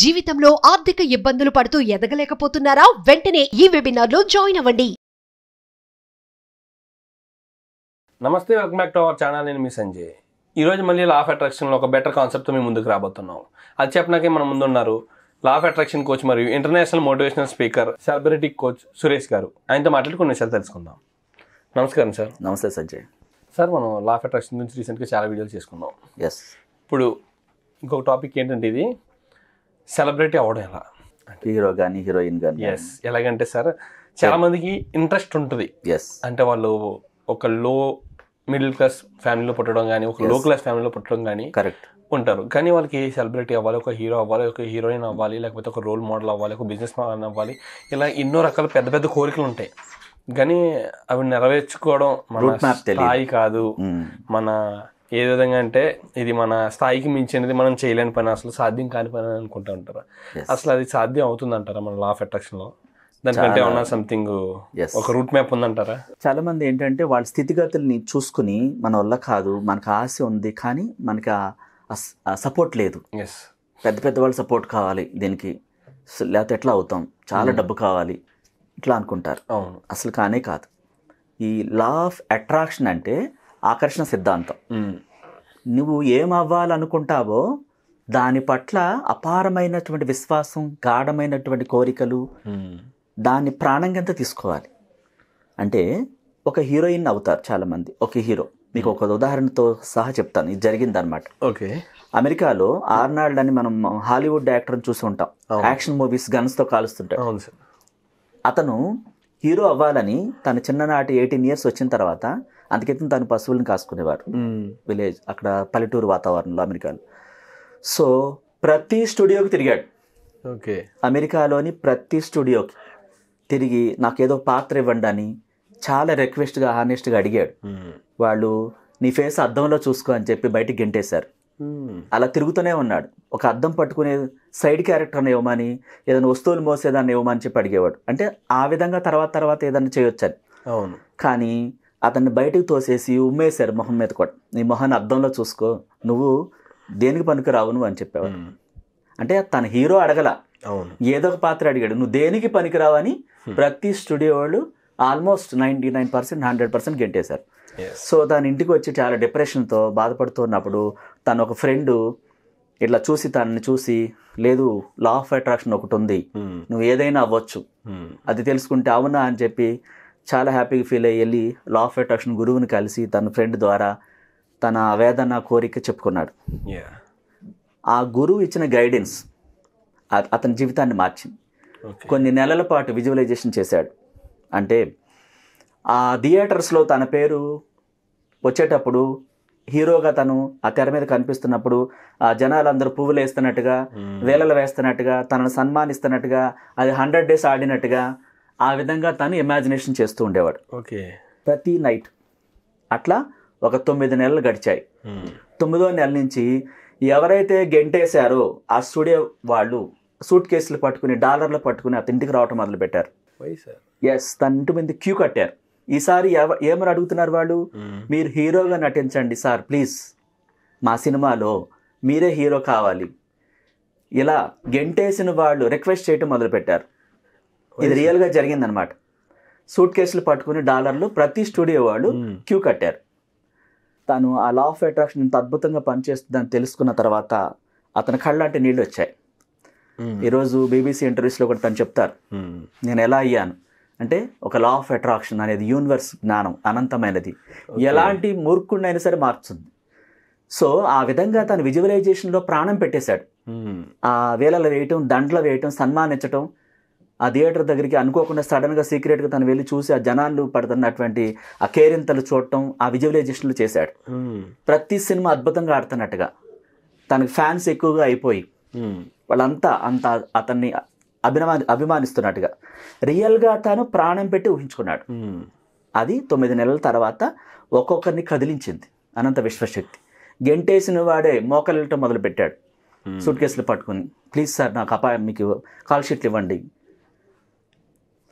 జీవితంలో ఆర్థిక ఇబ్బందులు పడుతూ ఎదగలేకపోతున్నారా వెంటనే ఈ వెబినార్ లో జాయిన్ అవ్వండి నమస్తే welcome back to our channel నేను మీ సంజయ్ ఈరోజు మళ్ళీ లా ఆఫ్ అట్రాక్షన్లో ఒక బెటర్ కాన్సెప్ట్ మీ ముందుకు రాబోతున్నాం అది చెప్పినాకే మన ముందున్నారు లా ఆఫ్ అట్రాక్షన్ కోచ్ మరియు international motivational speaker celebrity coach Suresh గారు ఆయనతో మాట్లాడి కొన్ని విషయాలు తెలుసుకుందాం నమస్కారం సార్ నమస్తే సంజయ్ సార్ మనం లా ఆఫ్ అట్రాక్షన్ గురించి రీసెంట్గా చాలా వీడియోలు చేసుకున్నాం ఎస్ ఇప్పుడు ఇంకొక టాపిక్ ఏంటంటే ఇది సెలబ్రిటీ అవడం ఎలా హీరో కానీ హీరోయిన్ కానీ ఎస్ ఎలాగంటే సార్ చాలా మందికి ఇంట్రెస్ట్ ఉంటుంది ఎస్ అంటే వాళ్ళు ఒక లో మిడిల్ క్లాస్ ఫ్యామిలీలో పుట్టడం కానీ ఒక లో క్లాస్ ఫ్యామిలీలో పుట్టడం కానీ కరెక్ట్ ఉంటారు కానీ వాళ్ళకి సెలబ్రిటీ అవ్వాలి ఒక హీరో అవ్వాలి ఒక హీరోయిన్ అవ్వాలి లేకపోతే ఒక రోల్ మోడల్ అవ్వాలి ఒక బిజినెస్ మ్యాన్ అవ్వాలి ఇలా ఎన్నో రకాల పెద్ద పెద్ద కోరికలు ఉంటాయి కానీ అవి నెరవేర్చుకోవడం మన స్థాయి కాదు hmm. మన ఏ విధంగా అంటే ఇది మన స్థాయికి మించినది మనం చేయలేని పని అసలు సాధ్యం కాని పని అని అనుకుంటూ అసలు అది సాధ్యం అవుతుంది అంటారా మన లా ఆఫ్ లో దానికంటే ఉన్న సంథింగ్ ఒక రూట్ మ్యాప్ ఉందంటారా చాలా మంది ఏంటంటే వాళ్ళ స్థితిగతుల్ని చూసుకుని మన వల్ల కాదు మనకు ఆశ ఉంది కానీ మనకి సపోర్ట్ లేదు ఎస్ పెద్ద పెద్ద వాళ్ళు సపోర్ట్ కావాలి దీనికి లేకపోతే ఎట్లా అవుతాం చాలా hmm. డబ్బు కావాలి ఇట్లా అనుకుంటారు అవును అసలు కానే కాదు ఈ లా ఆఫ్ అట్రాక్షన్ అంటే ఆకర్షణ సిద్ధాంతం నువ్వు ఏం అవ్వాలనుకుంటావో దాని పట్ల అపారమైనటువంటి విశ్వాసం గాఢమైనటువంటి కోరికలు దాన్ని ప్రాణంగా తీసుకోవాలి అంటే ఒక హీరోయిన్ అవుతారు చాలామంది ఒక హీరో మీకు ఒక ఉదాహరణతో సహా చెప్తాను ఇది జరిగిందనమాట ఓకే అమెరికాలో ఆర్నాల్డ్ అని మనం హాలీవుడ్ యాక్టర్ని చూసి ఉంటాం యాక్షన్ మూవీస్ గన్స్తో కాలుస్తుంటాడు అతను హీరో అవ్వాలని తన చిన్ననాటి ఎయిటీన్ ఇయర్స్ వచ్చిన తర్వాత అందుకైతే తను పశువులను కాసుకునేవారు విలేజ్ అక్కడ పల్లెటూరు వాతావరణంలో అమెరికాలో సో ప్రతి స్టూడియోకి తిరిగాడు ఓకే అమెరికాలోని ప్రతి స్టూడియోకి తిరిగి నాకు ఏదో పాత్ర ఇవ్వండి అని చాలా రిక్వెస్ట్గా హానెస్ట్గా అడిగాడు వాళ్ళు నీ ఫేస్ అద్దంలో చూసుకో అని చెప్పి బయటికి గెంటేశారు అలా తిరుగుతూనే ఉన్నాడు ఒక అద్దం పట్టుకునే సైడ్ క్యారెక్టర్ని ఇవ్వమని ఏదైనా వస్తువులు మోసేదాన్ని ఇవ్వమని చెప్పి అడిగేవాడు అంటే ఆ విధంగా తర్వాత తర్వాత ఏదైనా చేయొచ్చని అవును కానీ అతన్ని బయటకు తోసేసి ఉమ్మేశారు మొహం మీద కూడా నీ మొహాన్ని అర్థంలో చూసుకో నువ్వు దేనికి పనికి రావు నువ్వు అని చెప్పావు అంటే తన హీరో అడగల ఏదో ఒక పాత్ర అడిగాడు నువ్వు దేనికి పనికిరావని ప్రతి స్టూడియో వాళ్ళు almost ninety nine percent hundred percent గెంటేశారు సో తను ఇంటికి వచ్చి చాలా డిప్రెషన్తో బాధపడుతున్నప్పుడు తను ఒక ఫ్రెండ్ ఇట్లా చూసి తనని చూసి లేదు లా ఆఫ్ అట్రాక్షన్ ఒకటి ఉంది నువ్వు ఏదైనా అవ్వచ్చు అది తెలుసుకుంటే అవునా అని చెప్పి చాలా హ్యాపీగా ఫీల్ అయ్యి వెళ్ళి లా ఆఫ్ అట్రాక్షన్ గురువుని కలిసి తన ఫ్రెండ్ ద్వారా తన వేదన కోరిక చెప్పుకున్నాడు ఆ గురువు ఇచ్చిన గైడెన్స్ అతని జీవితాన్ని మార్చింది కొన్ని నెలల పాటు విజువలైజేషన్ చేశాడు అంటే ఆ థియేటర్స్లో తన పేరు వచ్చేటప్పుడు హీరోగా తను ఆ తెర మీద కనిపిస్తున్నప్పుడు ఆ జనాలందరూ పువ్వులు వేస్తున్నట్టుగా hmm. వేలలు వేస్తున్నట్టుగా తనను సన్మానిస్తున్నట్టుగా అది హండ్రెడ్ డేస్ ఆడినట్టుగా ఆ విధంగా తను ఇమాజినేషన్ చేస్తూ ఉండేవాడు ఓకే ప్రతి నైట్ అట్లా ఒక తొమ్మిది నెలలు గడిచాయి hmm. తొమ్మిదో నెల నుంచి ఎవరైతే గెంటేశారో ఆ స్టూడియో వాళ్ళు సూట్ కేసులు పట్టుకుని డాలర్లు పట్టుకుని అతని ఇంటికి రావటం మొదలుపెట్టారు ఎస్ తన ఇంటి మీద క్యూ కట్టారు ఈసారి ఏమని అడుగుతున్నారు వాళ్ళు hmm. మీరు హీరోగా నటించండి సార్ ప్లీజ్ మా సినిమాలో మీరే హీరో కావాలి ఇలా గెంటేసిన వాళ్ళు రిక్వెస్ట్ చేయటం మొదలుపెట్టారు ఇది రియల్గా జరిగిందనమాట సూట్ కేసులు పట్టుకుని డాలర్లు ప్రతి స్టూడియో వాళ్ళు క్యూ కట్టారు తను ఆ లా ఆఫ్ అట్రాక్షన్ ఇంత అద్భుతంగా పనిచేస్తుందని తెలుసుకున్న తర్వాత అతని కళ్ళంటే నీళ్ళు వచ్చాయి ఈరోజు బీబీసీ ఇంటర్వ్యూస్లో కూడా తను చెప్తారు నేను ఎలా అయ్యాను అంటే ఒక లా ఆఫ్ అట్రాక్షన్ అనేది యూనివర్స్ జ్ఞానం అనంతమైనది ఎలాంటి మూర్ఖుడినైనా సరే మార్చుంది సో ఆ విధంగా తను విజువలైజేషన్లో ప్రాణం పెట్టేశాడు ఆ వేలలు వేయటం దండలు వేయటం సన్మానించటం ఆ థియేటర్ దగ్గరికి అనుకోకుండా సడన్గా సీక్రెట్గా తను వెళ్ళి చూసి ఆ జనాలు పడుతున్నటువంటి ఆ కేరింతలు చూడటం ఆ విజువలైజేషన్లు చేశాడు ప్రతి సినిమా అద్భుతంగా ఆడుతున్నట్టుగా తనకి ఫ్యాన్స్ ఎక్కువగా అయిపోయి వాళ్ళంతా అంత అతన్ని అభిమా అభిమానిస్తున్నట్టుగా రియల్గా తను ప్రాణం పెట్టి ఊహించుకున్నాడు అది తొమ్మిది నెలల తర్వాత ఒక్కొక్కరిని కదిలించింది అనంత విశ్వశక్తి గెంటేసిన వాడే మోకలెళ్ళటం మొదలుపెట్టాడు సూట్ కేసులు పట్టుకుని ప్లీజ్ సార్ నాకు అపాయం మీకు కాల్ షీట్లు ఇవ్వండి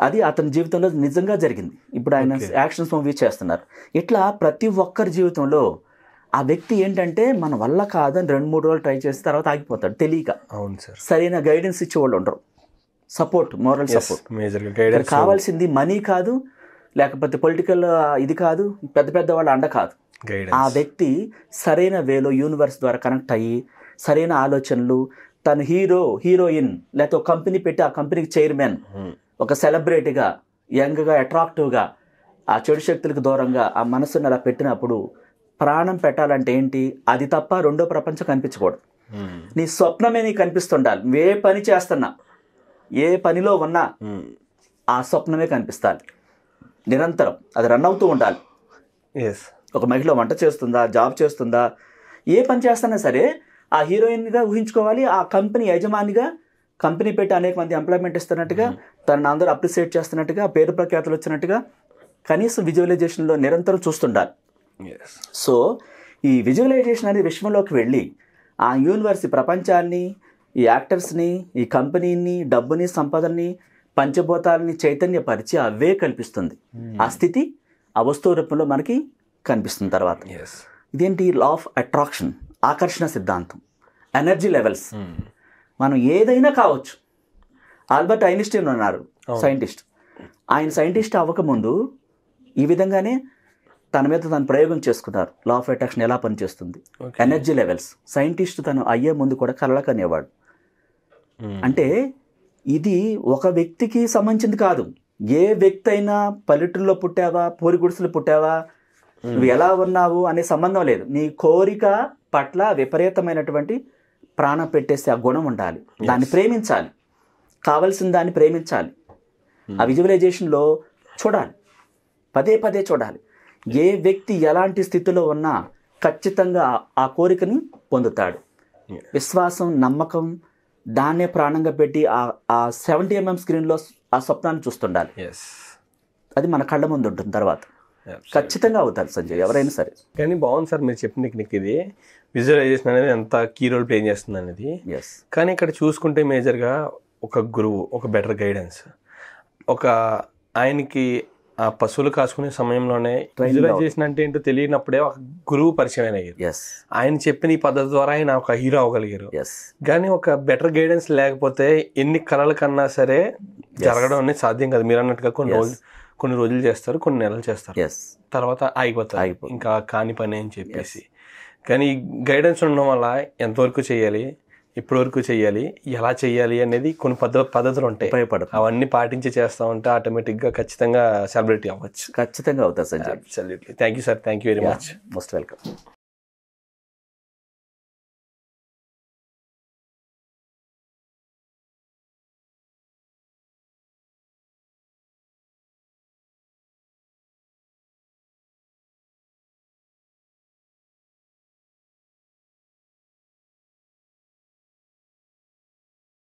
అది అతని జీవితంలో నిజంగా జరిగింది ఇప్పుడు ఆయన యాక్షన్స్ మూవీ చేస్తున్నారు ఇట్లా ప్రతి ఒక్కరి జీవితంలో ఆ వ్యక్తి ఏంటంటే మన వల్ల కాదని రెండు మూడు రోజులు ట్రై చేసిన తర్వాత ఆగిపోతాడు తెలియక అవును సార్ సరైన గైడెన్స్ ఇచ్చేవాళ్ళు ఉండరు సపోర్ట్ మోరల్ సపోర్ట్ కావాల్సింది మనీ కాదు లేకపోతే పొలిటికల్ ఇది కాదు పెద్ద పెద్ద వాళ్ళ అండ కాదు ఆ వ్యక్తి సరైన వేలో యూనివర్స్ ద్వారా కనెక్ట్ అయ్యి సరైన ఆలోచనలు తను హీరో హీరోయిన్ లేకపోతే కంపెనీ పెట్టి ఆ కంపెనీకి చైర్మన్ ఒక సెలబ్రిటీగా యంగ్గా అట్రాక్టివ్గా ఆ చెడు శక్తులకు దూరంగా ఆ మనసును అలా పెట్టినప్పుడు ప్రాణం పెట్టాలంటే ఏంటి అది తప్ప రెండో ప్రపంచం కనిపించకూడదు నీ స్వప్నమే నీకు కనిపిస్తుండాలి ఏ పని చేస్తున్నా ఏ పనిలో ఉన్నా ఆ స్వప్నమే కనిపిస్తాలి నిరంతరం అది రన్ అవుతూ ఉండాలి ఒక మహిళ వంట చేస్తుందా జాబ్ చేస్తుందా ఏ పని చేస్తున్నా సరే ఆ హీరోయిన్గా ఊహించుకోవాలి ఆ కంపెనీ యజమానిగా కంపెనీ పెట్టి అనేక మంది ఎంప్లాయ్మెంట్ ఇస్తున్నట్టుగా తనని అందరూ అప్రిసియేట్ చేస్తున్నట్టుగా పేరు ప్రఖ్యాతులు వచ్చినట్టుగా కనీసం విజువలైజేషన్లో నిరంతరం చూస్తుండాలి సో ఈ విజువలైజేషన్ అనే విశ్వంలోకి వెళ్ళి ఆ యూనివర్స్ ప్రపంచాన్ని ఈ యాక్టర్స్ని ఈ కంపెనీని డబ్బుని సంపదని పంచభూతాలని చైతన్యపరిచి అవే కల్పిస్తుంది hmm. ఆ స్థితి ఆ వస్తువు రూపంలో మనకి కనిపిస్తుంది తర్వాత ఇదేంటి లా ఆఫ్ అట్రాక్షన్ ఆకర్షణ సిద్ధాంతం ఎనర్జీ లెవెల్స్ hmm. మనం ఏదైనా కావచ్చు ఆల్బర్ట్ ఐన్స్టీన్ ఉన్నారు సైంటిస్ట్ ఆయన సైంటిస్ట్ అవ్వకముందు ఈ విధంగానే తన మీద తను ప్రయోగం చేసుకున్నారు లా ఆఫ్ అట్రాక్షన్ ఎలా పనిచేస్తుంది ఎనర్జీ లెవెల్స్ సైంటిస్ట్ తను అయ్యే ముందు కూడా కలలకనేవాడు అంటే ఇది ఒక వ్యక్తికి సంబంధించింది కాదు ఏ వ్యక్తి అయినా పల్లెటూరులో పుట్టావా పూరి గుడిసెలు పుట్టావా నువ్వు ఎలా ఉన్నావు అనే సంబంధం లేదు నీ కోరిక పట్ల విపరీతమైనటువంటి ప్రాణం పెట్టేసే ఆ గుణం ఉండాలి దాన్ని ప్రేమించాలి కావలసిన దాన్ని ప్రేమించాలి hmm. ఆ విజువలైజేషన్లో చూడాలి పదే పదే చూడాలి ఏ వ్యక్తి ఎలాంటి స్థితిలో ఉన్నా ఖచ్చితంగా ఆ కోరికని పొందుతాడు విశ్వాసం నమ్మకం దాన్నే ప్రాణంగా పెట్టి ఆ సెవెంటీ ఎంఎం స్క్రీన్లో ఆ స్వప్నాన్ని చూస్తుండాలి అది మన కళ్ళ ముందు ఉంటుంది తర్వాత ఖచ్చితంగా అవుతారు సంజయ్ ఎవరైనా సరే కానీ బాగుంది సార్ మీరు చెప్పిన టెక్నిక్ ఇది విజువలైజేషన్ అనేది ఎంత కీ రోల్ ప్లే చేస్తుంది అనేది కానీ ఇక్కడ చూసుకుంటే మేజర్గా ఒక గురువు ఒక బెటర్ గైడెన్స్ ఒక ఆయనకి ఆ పశువులు కాసుకునే సమయంలోనే విజువలైజ్ చేసిన అంటే ఏంటో తెలియనప్పుడే ఒక గురువు పరిచయం అయ్యారు ఆయన చెప్పిన ఈ పద్ధతి ద్వారా ఆయన ఒక హీరో అవ్వగలిగారు కానీ ఒక బెటర్ గైడెన్స్ లేకపోతే ఎన్ని కళల కన్నా సరే జరగడం అనేది సాధ్యం కాదు మీరు అన్నట్టుగా కొన్ని రోజులు కొన్ని రోజులు చేస్తారు కొన్ని నెలలు చేస్తారు తర్వాత ఆగిపోతారు ఇంకా కాని పని అని చెప్పేసి కానీ గైడెన్స్ ఉండడం వల్ల ఎంతవరకు చేయాలి ఇప్పటి వరకు చేయాలి ఎలా చేయాలి అనేది కొన్ని పద్ధ పద్ధతులు ఉంటాయి భయపడదు అవన్నీ పాటించి చేస్తా ఉంటే ఆటోమేటిక్గా ఖచ్చితంగా సెలబ్రిటీ అవ్వచ్చు ఖచ్చితంగా అవుతుంది sir thank you sir thank you very much most welcome